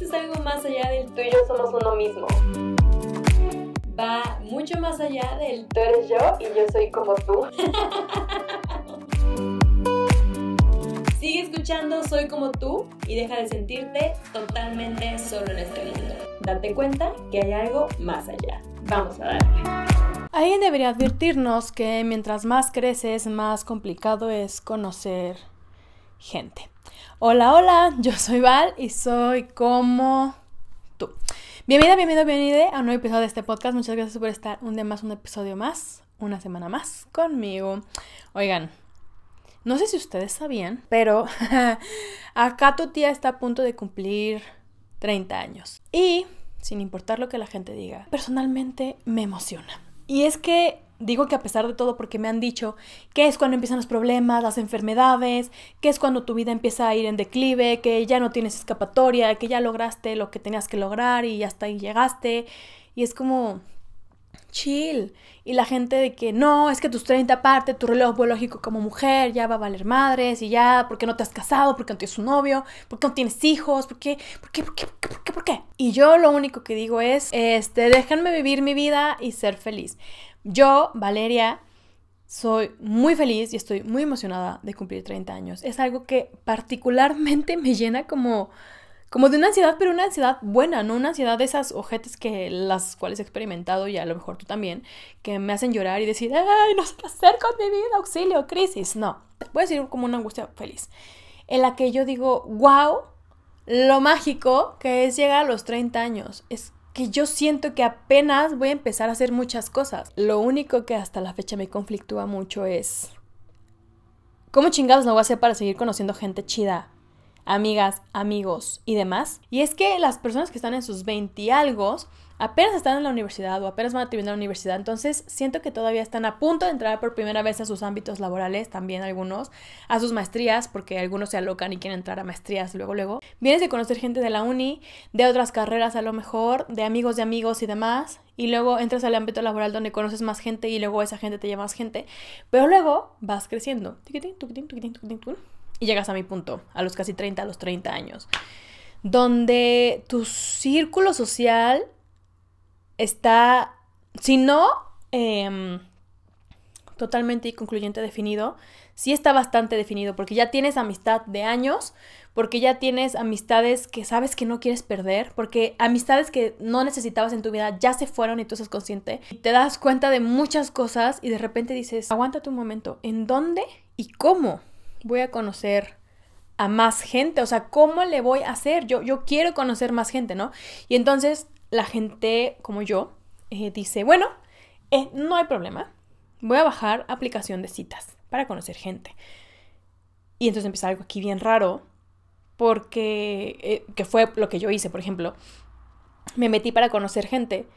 esto es algo más allá del tú y yo somos uno mismo. Va mucho más allá del tú eres yo y yo soy como tú. Sigue escuchando Soy como tú y deja de sentirte totalmente solo en este mundo. Date cuenta que hay algo más allá. Vamos a darle. Alguien debería advertirnos que mientras más creces, más complicado es conocer gente. Hola, hola, yo soy Val y soy como tú. Bienvenida, bienvenida, bienvenida a un nuevo episodio de este podcast. Muchas gracias por estar un día más, un episodio más, una semana más conmigo. Oigan, no sé si ustedes sabían, pero acá tu tía está a punto de cumplir 30 años. Y, sin importar lo que la gente diga, personalmente me emociona. Y es que Digo que a pesar de todo porque me han dicho que es cuando empiezan los problemas, las enfermedades, que es cuando tu vida empieza a ir en declive, que ya no tienes escapatoria, que ya lograste lo que tenías que lograr y hasta ahí llegaste. Y es como chill. Y la gente de que no, es que tus 30 aparte, tu reloj biológico como mujer ya va a valer madres y ya, porque no te has casado? porque no tienes un novio? porque no tienes hijos? ¿Por qué? ¿Por qué? ¿Por qué? ¿Por qué? Y yo lo único que digo es, este, déjenme vivir mi vida y ser feliz. Yo, Valeria, soy muy feliz y estoy muy emocionada de cumplir 30 años. Es algo que particularmente me llena como, como de una ansiedad, pero una ansiedad buena, no una ansiedad de esas ojetes que las cuales he experimentado y a lo mejor tú también, que me hacen llorar y decir, ¡ay, no sé qué hacer con mi vida! ¡Auxilio, crisis! No, puede ser como una angustia feliz, en la que yo digo, ¡wow! Lo mágico que es llegar a los 30 años. Es que yo siento que apenas voy a empezar a hacer muchas cosas. Lo único que hasta la fecha me conflictúa mucho es... ¿Cómo chingados lo voy a hacer para seguir conociendo gente chida? amigas, amigos y demás. Y es que las personas que están en sus 20 y algo apenas están en la universidad o apenas van a terminar la universidad, entonces siento que todavía están a punto de entrar por primera vez a sus ámbitos laborales, también algunos, a sus maestrías, porque algunos se alocan y quieren entrar a maestrías luego, luego. Vienes de conocer gente de la uni, de otras carreras a lo mejor, de amigos de amigos y demás, y luego entras al ámbito laboral donde conoces más gente y luego esa gente te lleva más gente, pero luego vas creciendo. Y llegas a mi punto, a los casi 30, a los 30 años, donde tu círculo social está, si no em, totalmente y concluyente definido, sí está bastante definido, porque ya tienes amistad de años, porque ya tienes amistades que sabes que no quieres perder, porque amistades que no necesitabas en tu vida ya se fueron y tú estás consciente. Y te das cuenta de muchas cosas y de repente dices, aguanta tu momento, ¿en dónde y cómo? voy a conocer a más gente? O sea, ¿cómo le voy a hacer? Yo, yo quiero conocer más gente, ¿no? Y entonces la gente como yo eh, dice, bueno, eh, no hay problema, voy a bajar aplicación de citas para conocer gente. Y entonces empieza algo aquí bien raro, porque, eh, que fue lo que yo hice, por ejemplo, me metí para conocer gente.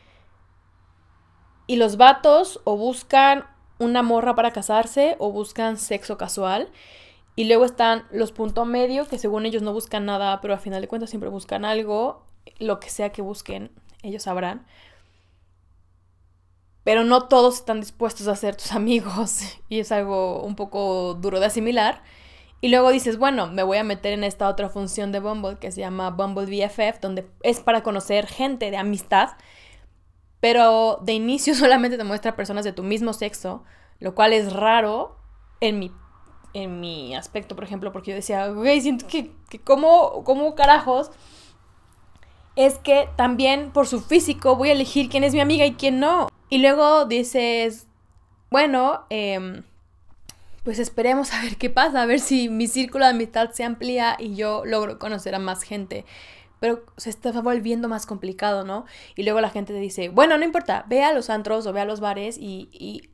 Y los vatos o buscan una morra para casarse o buscan sexo casual. Y luego están los punto medio, que según ellos no buscan nada, pero a final de cuentas siempre buscan algo. Lo que sea que busquen, ellos sabrán. Pero no todos están dispuestos a ser tus amigos y es algo un poco duro de asimilar. Y luego dices, bueno, me voy a meter en esta otra función de Bumble que se llama Bumble BFF, donde es para conocer gente de amistad, pero de inicio solamente te muestra personas de tu mismo sexo, lo cual es raro en mi en mi aspecto, por ejemplo, porque yo decía, güey, siento que, como, como carajos, es que también por su físico voy a elegir quién es mi amiga y quién no. Y luego dices, bueno, em, pues esperemos a ver qué pasa, a ver si mi círculo de amistad se amplía y yo logro conocer a más gente. Pero se está volviendo más complicado, ¿no? Y luego la gente te dice, bueno, no importa, ve a los antros o ve a los bares y, y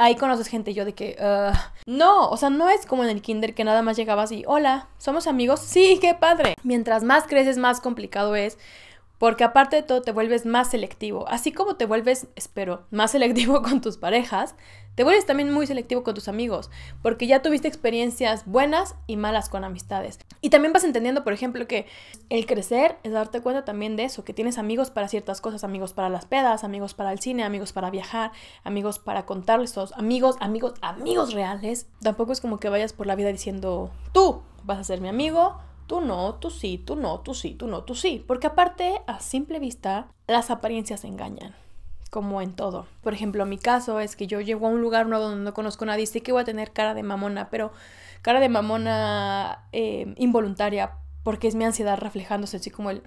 ahí conoces gente. Yo de que, ah, no, o sea, no es como en el kinder que nada más llegabas y, hola, somos amigos. Sí, qué padre. Mientras más creces, más complicado es porque aparte de todo te vuelves más selectivo. Así como te vuelves, espero, más selectivo con tus parejas, te vuelves también muy selectivo con tus amigos, porque ya tuviste experiencias buenas y malas con amistades. Y también vas entendiendo, por ejemplo, que el crecer es darte cuenta también de eso, que tienes amigos para ciertas cosas, amigos para las pedas, amigos para el cine, amigos para viajar, amigos para contarles esos amigos, amigos, amigos reales. Tampoco es como que vayas por la vida diciendo, tú vas a ser mi amigo, tú no, tú sí, tú no, tú sí, tú no, tú sí. Porque aparte, a simple vista, las apariencias engañan como en todo. Por ejemplo, mi caso es que yo llego a un lugar nuevo donde no conozco a nadie, sé que voy a tener cara de mamona, pero cara de mamona em, involuntaria, porque es mi ansiedad reflejándose así como el...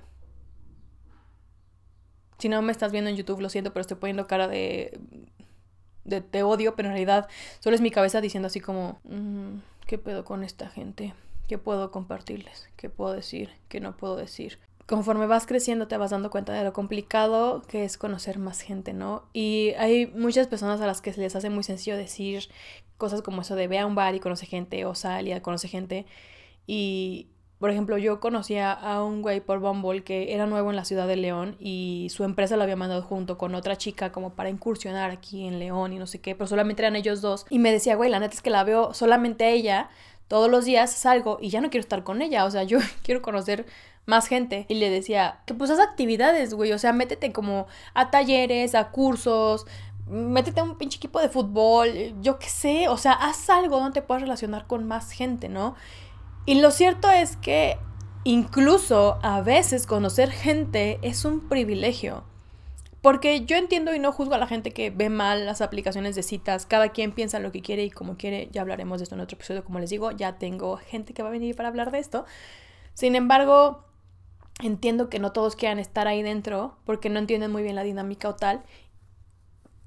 Si no me estás viendo en YouTube, lo siento, pero estoy poniendo cara de... de te odio, pero en realidad solo es mi cabeza diciendo así como... Mm, ¿Qué pedo con esta gente? qué puedo compartirles, qué puedo decir, qué no puedo decir. Conforme vas creciendo te vas dando cuenta de lo complicado que es conocer más gente, ¿no? Y hay muchas personas a las que se les hace muy sencillo decir cosas como eso de ve a un bar y conoce gente o sal y conoce gente. Y, por ejemplo, yo conocía a un güey por Bumble que era nuevo en la ciudad de León y su empresa lo había mandado junto con otra chica como para incursionar aquí en León y no sé qué, pero solamente eran ellos dos. Y me decía, güey, la neta es que la veo solamente a ella todos los días salgo y ya no quiero estar con ella, o sea, yo quiero conocer más gente. Y le decía, que pues haz actividades, güey, o sea, métete como a talleres, a cursos, métete a un pinche equipo de fútbol, yo qué sé, o sea, haz algo donde te puedas relacionar con más gente, ¿no? Y lo cierto es que incluso a veces conocer gente es un privilegio. Porque yo entiendo y no juzgo a la gente que ve mal las aplicaciones de citas. Cada quien piensa lo que quiere y como quiere. Ya hablaremos de esto en otro episodio. Como les digo, ya tengo gente que va a venir para hablar de esto. Sin embargo, entiendo que no todos quieran estar ahí dentro porque no entienden muy bien la dinámica o tal.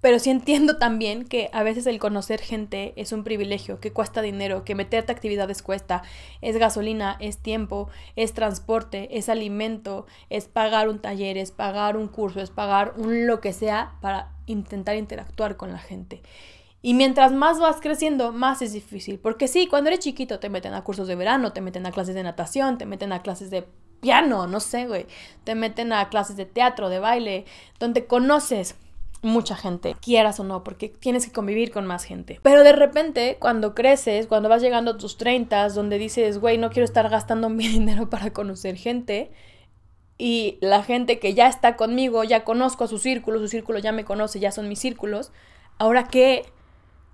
Pero sí entiendo también que a veces el conocer gente es un privilegio, que cuesta dinero, que meterte a actividades cuesta, es gasolina, es tiempo, es transporte, es alimento, es pagar un taller, es pagar un curso, es pagar un lo que sea para intentar interactuar con la gente. Y mientras más vas creciendo, más es difícil. Porque sí, cuando eres chiquito te meten a cursos de verano, te meten a clases de natación, te meten a clases de piano, no sé, güey. Te meten a clases de teatro, de baile, donde conoces mucha gente, quieras o no, porque tienes que convivir con más gente. Pero de repente, cuando creces, cuando vas llegando a tus 30, donde dices, güey, no quiero estar gastando mi dinero para conocer gente, y la gente que ya está conmigo, ya conozco a su círculo, su círculo ya me conoce, ya son mis círculos, ahora que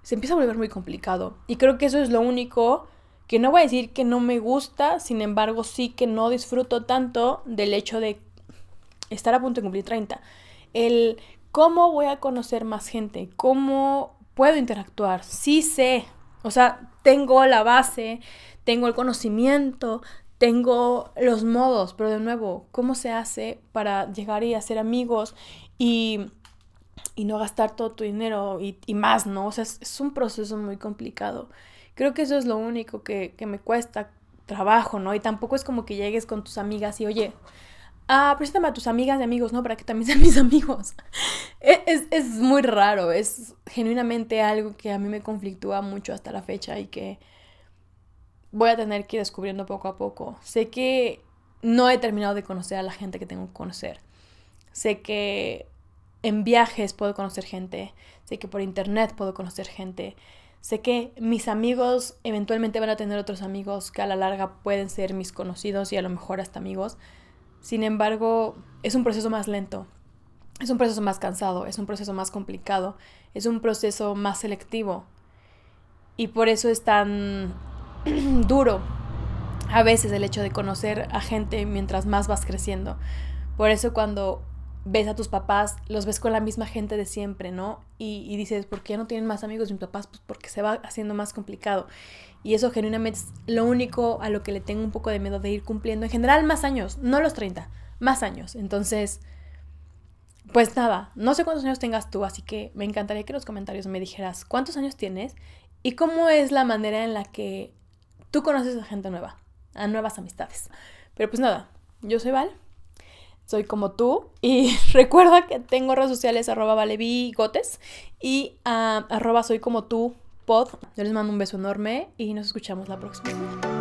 se empieza a volver muy complicado. Y creo que eso es lo único que no voy a decir que no me gusta, sin embargo sí que no disfruto tanto del hecho de estar a punto de cumplir 30. El ¿Cómo voy a conocer más gente? ¿Cómo puedo interactuar? Sí sé. O sea, tengo la base, tengo el conocimiento, tengo los modos, pero de nuevo, ¿cómo se hace para llegar y hacer amigos y, no gastar todo tu dinero y, más, ¿no? O sea, es, un proceso muy complicado. Creo que eso es lo único que, que me cuesta trabajo, ¿no? Y tampoco es como que llegues con tus amigas y, oye, ah, preséntame a tus amigas y amigos, ¿no? Para que también sean mis amigos. E-, es, muy raro, es genuinamente algo que a mí me conflictúa mucho hasta la fecha y que voy a tener que ir descubriendo poco a poco. Sé que no he terminado de conocer a la gente que tengo que conocer. Sé que en viajes puedo conocer gente, sé que por internet puedo conocer gente. Sé que mis amigos eventualmente van a tener otros amigos que a la larga pueden ser mis conocidos y a lo mejor hasta amigos sin embargo, es un proceso más lento, es un proceso más cansado, es un proceso más complicado, es un proceso más selectivo. Y por eso es tan duro a veces el hecho de conocer a gente mientras más vas creciendo. Por eso cuando ves a tus papás, los ves con la misma gente de siempre, ¿no? Y, dices, ¿por qué no tienen más amigos mis papás? Pues porque se va haciendo más complicado. Y eso genuinamente es lo único a lo que le tengo un poco de miedo de ir cumpliendo. En general, más años, no los 30, más años. Entonces, pues nada, no sé cuántos años tengas tú, así que me encantaría que en los comentarios me dijeras cuántos años tienes y cómo es la manera en la que tú conoces a gente nueva, a nuevas amistades. Pero pues nada, yo soy Val soy como tú. Y recuerda que tengo redes sociales arroba valevigotes y ah, arroba soy como tú pod. Yo les mando un beso enorme y nos escuchamos la próxima